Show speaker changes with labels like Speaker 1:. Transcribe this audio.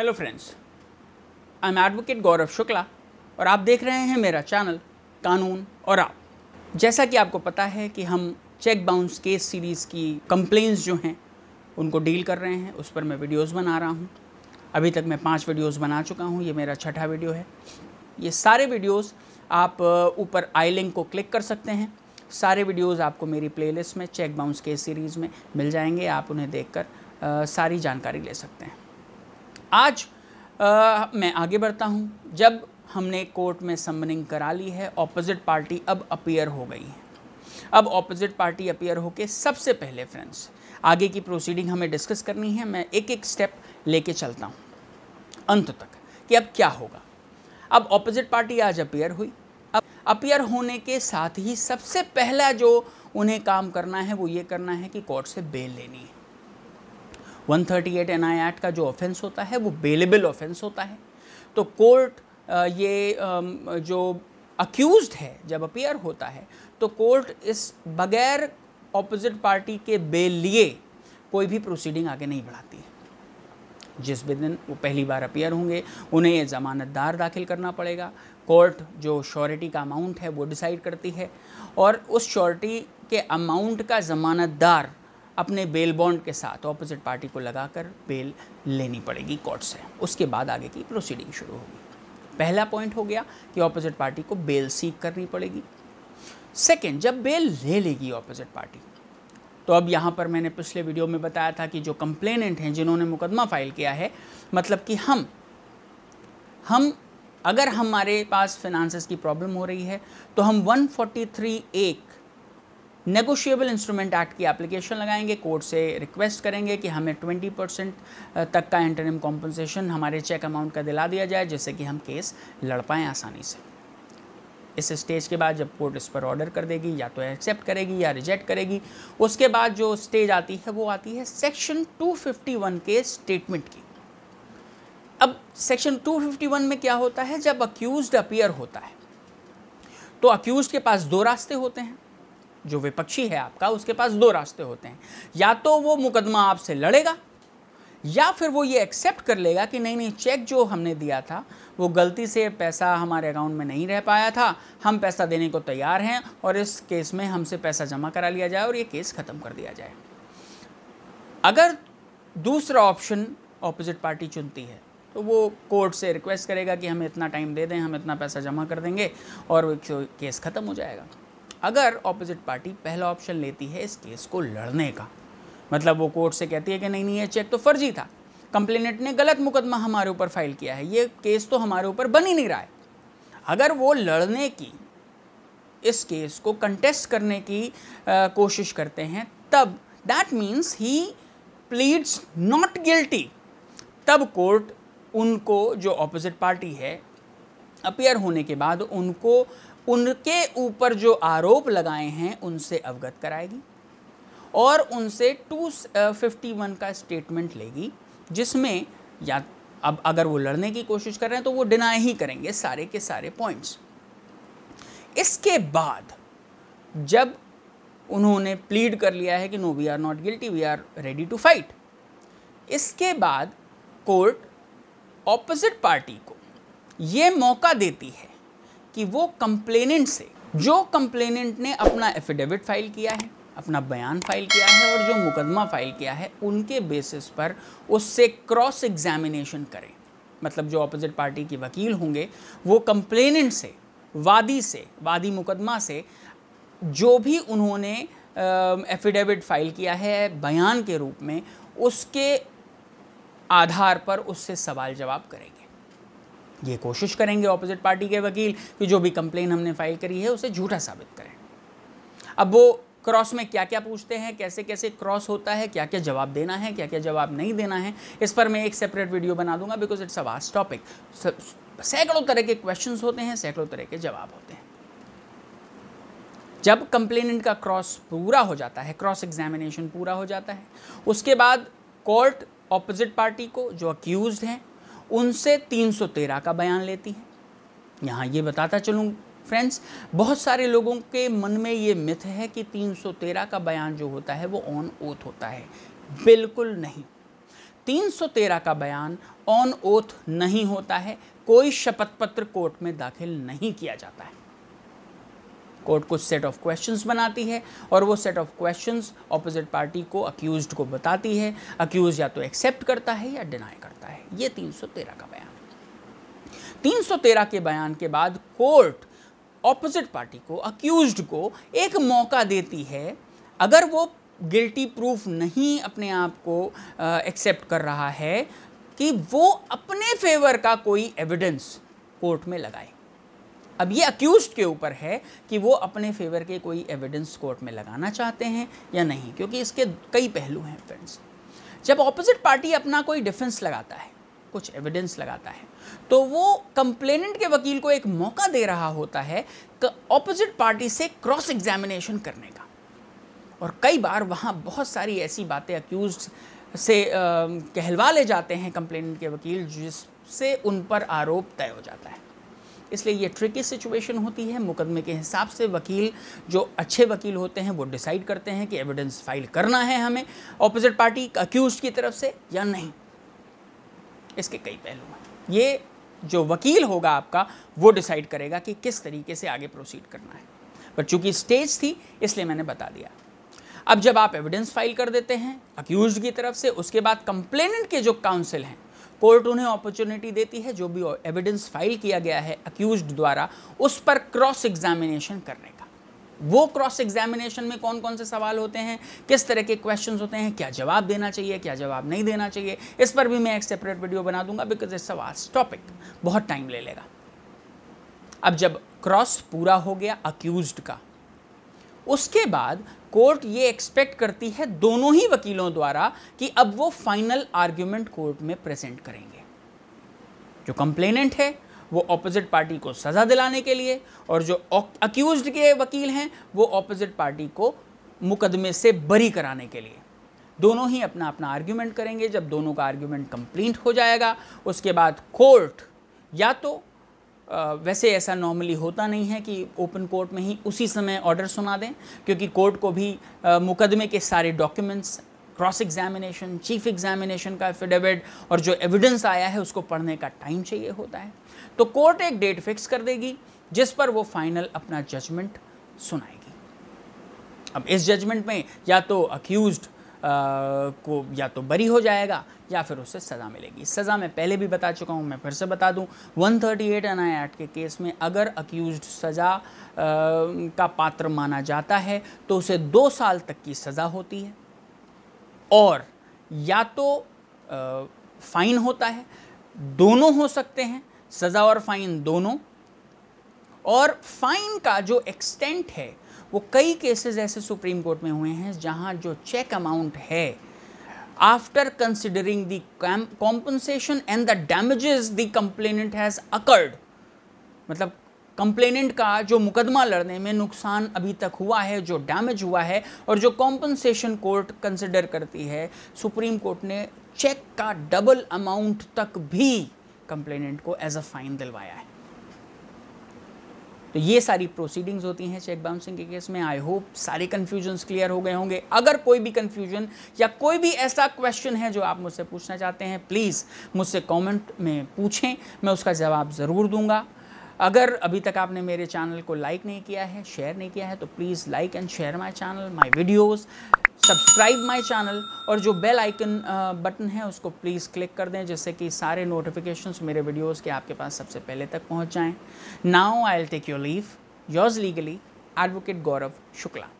Speaker 1: hello friends I am advocate Gaurav Shukla और आप देख रहे हैं मेरा चैनल कानून और आप जैसा कि आपको पता है कि हम चेक बाउंस केस सीरीज़ की कंप्लेंट्स जो हैं उनको डील कर रहे हैं उस पर मैं वीडियोस बना रहा हूं अभी तक मैं पांच वीडियोस बना चुका हूं ये मेरा छठा वीडियो है ये सारे वीडियोस आप uh, ऊपर आई लिंक को क्लिक कर सकते हैं सारे वीडियोस आपको मेरी प्लेलिस्ट में चेक बाउंस केस सीरीज़ में मिल जाएंगे आप उन्हें देखकर uh, सारी जानकारी ले सकते हैं आज आ, मैं आगे बढ़ता हूँ जब हमने कोर्ट में समनिंग करा ली है ऑपोजिट पार्टी अब अपीयर हो गई है अब ऑपोजिट पार्टी अपियर होके सबसे पहले फ्रेंड्स आगे की प्रोसीडिंग हमें डिस्कस करनी है मैं एक एक स्टेप लेके चलता हूँ अंत तक कि अब क्या होगा अब ऑपोजिट पार्टी आज अपीयर हुई अब अपीयर होने के साथ ही सबसे पहला जो उन्हें काम करना है वो ये करना है कि कोर्ट से बेल लेनी है 138 एन आई एक्ट का जो ऑफेंस होता है वो बेलेबल ऑफेंस होता है तो कोर्ट ये जो अक्यूज है जब अपीयर होता है तो कोर्ट इस बगैर ऑपोजिट पार्टी के बेल लिए कोई भी प्रोसीडिंग आगे नहीं बढ़ाती है जिस भी दिन वो पहली बार अपियर होंगे उन्हें ये ज़मानतदार दाखिल करना पड़ेगा कोर्ट जो श्योरिटी का अमाउंट है वो डिसाइड करती है और उस श्योरिटी के अमाउंट का ज़मानतदार अपने बेल बॉन्ड के साथ ऑपोजिट पार्टी को लगाकर बेल लेनी पड़ेगी कोर्ट से उसके बाद आगे की प्रोसीडिंग शुरू होगी पहला पॉइंट हो गया कि ऑपोजिट पार्टी को बेल सीख करनी पड़ेगी सेकेंड जब बेल ले लेगी ऑपोजिट पार्टी तो अब यहाँ पर मैंने पिछले वीडियो में बताया था कि जो कंप्लेनेंट हैं जिन्होंने मुकदमा फाइल किया है मतलब कि हम हम अगर हमारे पास फिनांसिस की प्रॉब्लम हो रही है तो हम 143 एक नेगोशिएबल इंस्ट्रूमेंट एक्ट की एप्लीकेशन लगाएंगे कोर्ट से रिक्वेस्ट करेंगे कि हमें 20 परसेंट तक का इंटरम कॉम्पनसेशन हमारे चेक अमाउंट का दिला दिया जाए जिससे कि हम केस लड़ पाएँ आसानी से इस स्टेज के बाद जब कोर्ट इस पर ऑर्डर कर देगी या तो एक्सेप्ट करेगी या रिजेक्ट करेगी उसके बाद जो स्टेज आती है वो आती है सेक्शन 251 के स्टेटमेंट की अब सेक्शन 251 में क्या होता है जब अक्यूज अपीयर होता है तो अक्यूज के पास दो रास्ते होते हैं जो विपक्षी है आपका उसके पास दो रास्ते होते हैं या तो वो मुकदमा आपसे लड़ेगा या फिर वो ये एक्सेप्ट कर लेगा कि नहीं नहीं चेक जो हमने दिया था वो गलती से पैसा हमारे अकाउंट में नहीं रह पाया था हम पैसा देने को तैयार हैं और इस केस में हमसे पैसा जमा करा लिया जाए और ये केस ख़त्म कर दिया जाए अगर दूसरा ऑप्शन ऑपोजिट पार्टी चुनती है तो वो कोर्ट से रिक्वेस्ट करेगा कि हमें इतना टाइम दे दें हम इतना पैसा जमा कर देंगे और वो केस ख़त्म हो जाएगा अगर ऑपोजिट पार्टी पहला ऑप्शन लेती है इस केस को लड़ने का मतलब वो कोर्ट से कहती है कि नहीं नहीं ये चेक तो फर्जी था कंप्लेनेंट ने गलत मुकदमा हमारे ऊपर फाइल किया है ये केस तो हमारे ऊपर बन ही नहीं रहा है अगर वो लड़ने की इस केस को कंटेस्ट करने की आ, कोशिश करते हैं तब that means he pleads not guilty तब कोर्ट उनको जो ऑपोजिट पार्टी है अपेयर होने के बाद उनको उनके ऊपर जो आरोप लगाए हैं उनसे अवगत कराएगी और उनसे टू फिफ्टी वन का स्टेटमेंट लेगी जिसमें या अब अगर वो लड़ने की कोशिश कर रहे हैं तो वो डिनाई ही करेंगे सारे के सारे पॉइंट्स इसके बाद जब उन्होंने प्लीड कर लिया है कि no we are not guilty we are ready to fight इसके बाद कोर्ट ऑपोजिट पार्टी को ये मौका देती है कि वो कंप्लेनेंट से जो कंप्लेनेंट ने अपना एफिडेविट फाइल किया है अपना बयान फाइल किया है और जो मुकदमा फाइल किया है उनके बेसिस पर उससे क्रॉस एग्जामिनेशन करें मतलब जो अपोजिट पार्टी के वकील होंगे वो कंप्लेनेंट से वादी से वादी मुकदमा से जो भी उन्होंने एफिडेविट फाइल किया है बयान के रूप में उसके आधार पर उससे सवाल जवाब करेंगे ये कोशिश करेंगे ऑपोजिट पार्टी के वकील कि जो भी कंप्लेन हमने फाइल करी है उसे झूठा साबित करें अब वो क्रॉस में क्या क्या पूछते हैं कैसे कैसे क्रॉस होता है क्या क्या जवाब देना है क्या क्या जवाब नहीं देना है इस पर मैं एक सेपरेट वीडियो बना दूंगा because it's a vast topic सैकड़ों तरह के क्वेश्चन होते हैं सैकड़ों तरह के जवाब होते हैं जब कंप्लेनेंट का क्रॉस पूरा हो जाता है क्रॉस एग्जामिनेशन पूरा हो जाता है उसके बाद कोर्ट ऑपोजिट पार्टी को जो अक्यूज हैं उनसे 313 का बयान लेती है यहाँ ये बताता चलूँ फ्रेंड्स बहुत सारे लोगों के मन में ये मिथ है कि 313 का बयान जो होता है वो ऑन ओथ होता है बिल्कुल नहीं 313 का बयान ऑन ओथ नहीं होता है कोई शपथ पत्र कोर्ट में दाखिल नहीं किया जाता है कोर्ट कुछ सेट ऑफ क्वेश्चंस बनाती है और वो set of questions opposite party को अक्यूज्ड को बताती है अक्यूज या तो एक्सेप्ट करता है या डिनाई करता है ये 313 का बयान 313 के बयान के बाद कोर्ट ऑपोजिट पार्टी को अक्यूज्ड को एक मौका देती है अगर वो गिल्टी प्रूफ नहीं अपने आप को एक्सेप्ट कर रहा है कि वो अपने फेवर का कोई एविडेंस कोर्ट में लगाए अब ये अक्यूज के ऊपर है कि वो अपने फेवर के कोई एविडेंस कोर्ट में लगाना चाहते हैं या नहीं क्योंकि इसके कई पहलू हैं फ्रेंड्स जब ऑपोजिट पार्टी अपना कोई डिफेंस लगाता है कुछ एविडेंस लगाता है तो वो कंप्लेनेंट के वकील को एक मौका दे रहा होता है ऑपोजिट पार्टी से क्रॉस एग्जामिनेशन करने का और कई बार वहाँ बहुत सारी ऐसी बातें अक्यूज से आ, कहलवा ले जाते हैं कंप्लेनेंट के वकील जिससे उन पर आरोप तय हो जाता है इसलिए ये ट्रिकी सिचुएशन होती है मुकदमे के हिसाब से वकील जो अच्छे वकील होते हैं वो डिसाइड करते हैं कि एविडेंस फाइल करना है हमें ऑपोजिट पार्टी अक्यूज की तरफ से या नहीं इसके कई पहलू हैं ये जो वकील होगा आपका वो डिसाइड करेगा कि किस तरीके से आगे प्रोसीड करना है पर चूंकि स्टेज थी इसलिए मैंने बता दिया अब जब आप एविडेंस फाइल कर देते हैं अक्यूज की तरफ से उसके बाद कंप्लेनेंट के जो काउंसिल हैं कोर्ट उन्हें अपॉर्चुनिटी देती है जो भी एविडेंस फाइल किया गया है अक्यूज द्वारा उस पर क्रॉस एग्जामिनेशन करने का वो क्रॉस एग्जामिनेशन में कौन कौन से सवाल होते हैं किस तरह के क्वेश्चन होते हैं क्या जवाब देना चाहिए क्या जवाब नहीं देना चाहिए इस पर भी मैं एक सेपरेट वीडियो बना दूंगा बिकॉज इट्स वास्ट टॉपिक बहुत टाइम ले लेगा अब जब क्रॉस पूरा हो गया अक्यूज का उसके बाद कोर्ट ये एक्सपेक्ट करती है दोनों ही वकीलों द्वारा कि अब वो फाइनल आर्ग्यूमेंट कोर्ट में प्रेजेंट करेंगे जो कंप्लेनेंट है वो ऑपोजिट पार्टी को सज़ा दिलाने के लिए और जो अक्यूज के वकील हैं वो ऑपोजिट पार्टी को मुकदमे से बरी कराने के लिए दोनों ही अपना अपना आर्ग्यूमेंट करेंगे जब दोनों का आर्ग्यूमेंट कंप्लीट हो जाएगा उसके बाद कोर्ट या तो वैसे ऐसा नॉर्मली होता नहीं है कि ओपन कोर्ट में ही उसी समय ऑर्डर सुना दें क्योंकि कोर्ट को भी मुकदमे के सारे documents cross examination chief examination का एफिडेविट और जो एविडेंस आया है उसको पढ़ने का टाइम चाहिए होता है तो कोर्ट एक डेट फिक्स कर देगी जिस पर वो फाइनल अपना जजमेंट सुनाएगी अब इस जजमेंट में या तो अक्यूज को या तो बरी हो जाएगा या फिर उसे सज़ा मिलेगी सज़ा मैं पहले भी बता चुका हूँ मैं फिर से बता दूँ 138 thirty eight N I act के केस में अगर अक्यूज सज़ा का पात्र माना जाता है तो उसे दो साल तक की सज़ा होती है और या तो आ, फाइन होता है दोनों हो सकते हैं सज़ा और फाइन दोनों और फाइन का जो एक्सटेंट है वो कई केसेस ऐसे सुप्रीम कोर्ट में हुए हैं जहां जो चेक अमाउंट है after considering the compensation and the damages the complainant has occurred मतलब कंप्लेनेंट का जो मुकदमा लड़ने में नुकसान अभी तक हुआ है जो डैमेज हुआ है और जो कॉम्पनसेशन कोर्ट कंसिडर करती है सुप्रीम कोर्ट ने चेक का डबल अमाउंट तक भी कंप्लेनेंट को एज अ फाइन दिलवाया है तो ये सारी प्रोसीडिंग्स होती हैं चेक बाउंसिंग के केस में आई होप सारे कन्फ्यूजन्स क्लियर हो गए होंगे अगर कोई भी कन्फ्यूजन या कोई भी ऐसा क्वेश्चन है जो आप मुझसे पूछना चाहते हैं प्लीज़ मुझसे कमेंट में पूछें मैं उसका जवाब ज़रूर दूंगा अगर अभी तक आपने मेरे चैनल को लाइक नहीं किया है शेयर नहीं किया है तो please like and share my channel my videos subscribe my channel और जो बेल आइकन बटन है उसको प्लीज़ क्लिक कर दें जिससे कि सारे नोटिफिकेशंस मेरे वीडियोस के आपके पास सबसे पहले तक पहुंच जाएं now I will take your leave yours legally advocate Gaurav Shukla